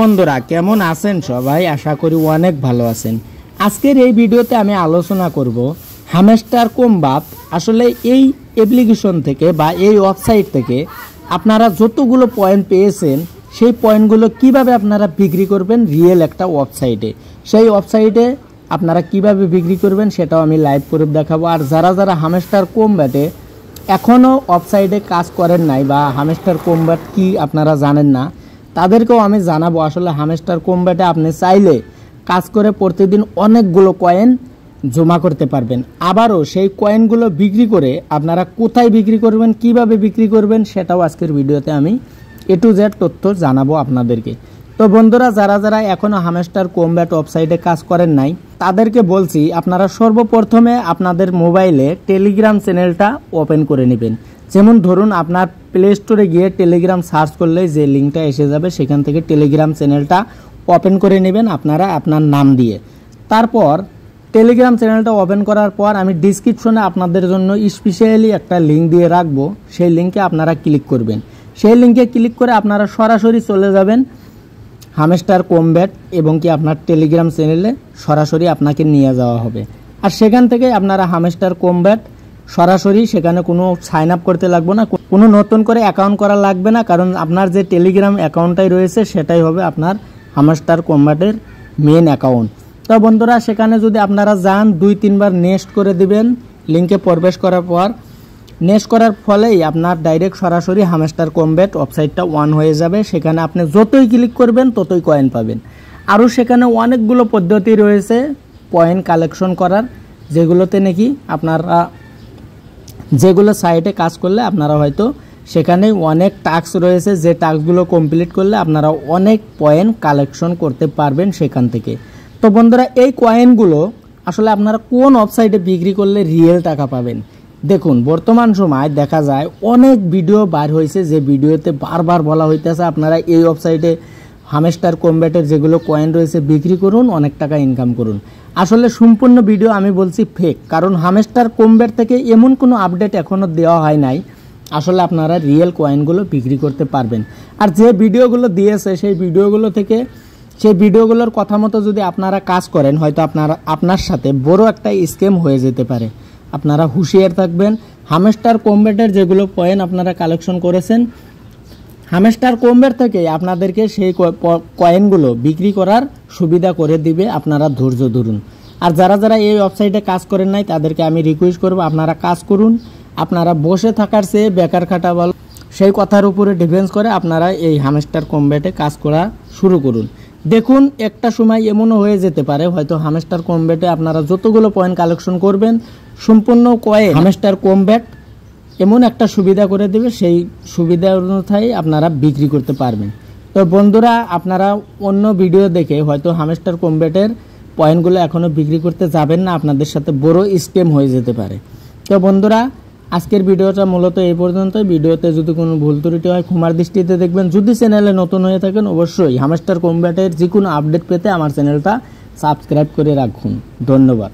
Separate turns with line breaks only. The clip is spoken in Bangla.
বন্ধুরা কেমন আছেন সবাই আশা করি অনেক ভালো আছেন আজকের এই ভিডিওতে আমি আলোচনা করব হামেস্টার কোমবাপ আসলে এই অ্যাপ্লিকেশন থেকে বা এই ওয়েবসাইট থেকে আপনারা যতগুলো পয়েন্ট পেয়েছেন সেই পয়েন্টগুলো কিভাবে আপনারা বিক্রি করবেন রিয়েল একটা ওয়েবসাইটে সেই ওয়েবসাইটে আপনারা কিভাবে বিক্রি করবেন সেটাও আমি লাইভ করে দেখাবো আর যারা যারা হামেস্টার কোমব্যাটে এখনও ওয়েবসাইটে কাজ করেন নাই বা হামেস্টার কোমব্যাট কি আপনারা জানেন না তাদেরকেও আমি জানাবো আসলে হামেস্টার কম্বেটে আপনি চাইলে কাজ করে প্রতিদিন অনেকগুলো কয়েন জমা করতে পারবেন আবারও সেই কয়েনগুলো বিক্রি করে আপনারা কোথায় বিক্রি করবেন কিভাবে বিক্রি করবেন সেটাও আজকের ভিডিওতে আমি এ টু জেড তথ্য জানাবো আপনাদেরকে তো বন্ধুরা যারা যারা এখনও হামেস্টার কোম্ব্যাট ওয়েবসাইটে কাজ করেন নাই তাদেরকে বলছি আপনারা সর্বপ্রথমে আপনাদের মোবাইলে টেলিগ্রাম চ্যানেলটা ওপেন করে নেবেন যেমন ধরুন আপনার প্লে স্টোরে গিয়ে টেলিগ্রাম সার্চ করলে যে লিঙ্কটা এসে যাবে সেখান থেকে টেলিগ্রাম চ্যানেলটা ওপেন করে নেবেন আপনারা আপনার নাম দিয়ে তারপর টেলিগ্রাম চ্যানেলটা ওপেন করার পর আমি ডিসক্রিপশনে আপনাদের জন্য স্পেশালি একটা লিঙ্ক দিয়ে রাখবো সেই লিঙ্কে আপনারা ক্লিক করবেন সেই লিঙ্কে ক্লিক করে আপনারা সরাসরি চলে যাবেন হামেস্টার কোম্ব্যাট এবং কি আপনার টেলিগ্রাম চ্যানেলে সরাসরি আপনাকে নিয়ে যাওয়া হবে আর সেখান থেকে আপনারা হামেস্টার কোম্ব্যাট সরাসরি সেখানে কোনো সাইন আপ করতে লাগবে না কোনো নতুন করে অ্যাকাউন্ট করা লাগবে না কারণ আপনার যে টেলিগ্রাম অ্যাকাউন্টটাই রয়েছে সেটাই হবে আপনার হামাস্টার কোম্ব্যাটের মেন অ্যাকাউন্ট তো বন্ধুরা সেখানে যদি আপনারা যান দুই তিনবার নেক্সট করে দিবেন লিঙ্কে প্রবেশ করার পর নেস করার ফলেই আপনার ডাইরেক্ট সরাসরি হামেস্টার কমব্যাট ওয়েবসাইটটা ওয়ান হয়ে যাবে সেখানে আপনি যতই ক্লিক করবেন ততই কয়েন পাবেন আরও সেখানে অনেকগুলো পদ্ধতি রয়েছে পয়েন্ট কালেকশন করার যেগুলোতে নাকি আপনারা যেগুলো সাইটে কাজ করলে আপনারা হয়তো সেখানে অনেক টাস্ক রয়েছে যে টাস্কগুলো কমপ্লিট করলে আপনারা অনেক পয়েন্ট কালেকশন করতে পারবেন সেখান থেকে তো বন্ধুরা এই কয়েনগুলো আসলে আপনারা কোন ওয়েবসাইটে বিক্রি করলে রিয়েল টাকা পাবেন দেখুন বর্তমান সময় দেখা যায় অনেক ভিডিও বার হয়েছে যে ভিডিওতে বারবার বলা হইতেছে আপনারা এই ওয়েবসাইটে হামেস্টার কম্ব্যাটের যেগুলো কয়েন রয়েছে বিক্রি করুন অনেক টাকা ইনকাম করুন আসলে সম্পূর্ণ ভিডিও আমি বলছি ফেক কারণ হামেস্টার কম্ব্যাট থেকে এমন কোনো আপডেট এখনও দেওয়া হয় নাই আসলে আপনারা রিয়েল কয়েনগুলো বিক্রি করতে পারবেন আর যে ভিডিওগুলো দিয়েছে সেই ভিডিওগুলো থেকে সেই ভিডিওগুলোর কথা মতো যদি আপনারা কাজ করেন হয়তো আপনারা আপনার সাথে বড় একটা স্কেম হয়ে যেতে পারে আপনারা হুঁশিয়ার থাকবেন হামেস্টার কোম্বেটের যেগুলো পয়েন্ট আপনারা কালেকশন করেছেন হামেস্টার কোম্বের থেকে আপনাদেরকে সেই কয়েনগুলো বিক্রি করার সুবিধা করে দিবে আপনারা ধৈর্য ধরুন আর যারা যারা এই ওয়েবসাইটে কাজ করেন নাই তাদেরকে আমি রিকোয়েস্ট করব আপনারা কাজ করুন আপনারা বসে থাকার চেয়ে বেকার খাটা বল সেই কথার উপরে ডিফেন্স করে আপনারা এই হামেস্টার কোম্বেটে কাজ করা শুরু করুন দেখুন একটা সময় এমনও হয়ে যেতে পারে হয়তো হামেস্টার কমব্যাটে আপনারা যতগুলো পয়েন্ট কালেকশন করবেন সম্পূর্ণ কয়ে হামেস্টার কমব্যাট এমন একটা সুবিধা করে দেবে সেই সুবিধা অনুযায়ী আপনারা বিক্রি করতে পারবেন তো বন্ধুরা আপনারা অন্য ভিডিও দেখে হয়তো হামেস্টার কমব্যাটের পয়েন্টগুলো এখনও বিক্রি করতে যাবেন না আপনাদের সাথে বড় স্কেম হয়ে যেতে পারে তো বন্ধুরা আজকের ভিডিওটা মূলত এই পর্যন্ত ভিডিওতে যদি কোনো ভুল ত্রুটি হয় ক্ষমার দৃষ্টিতে দেখবেন যদি চ্যানেলে নতুন হয়ে থাকেন অবশ্যই হামস্টার কম্ব্যাটের যে কোনো আপডেট পেতে আমার চ্যানেলটা সাবস্ক্রাইব করে রাখুন ধন্যবাদ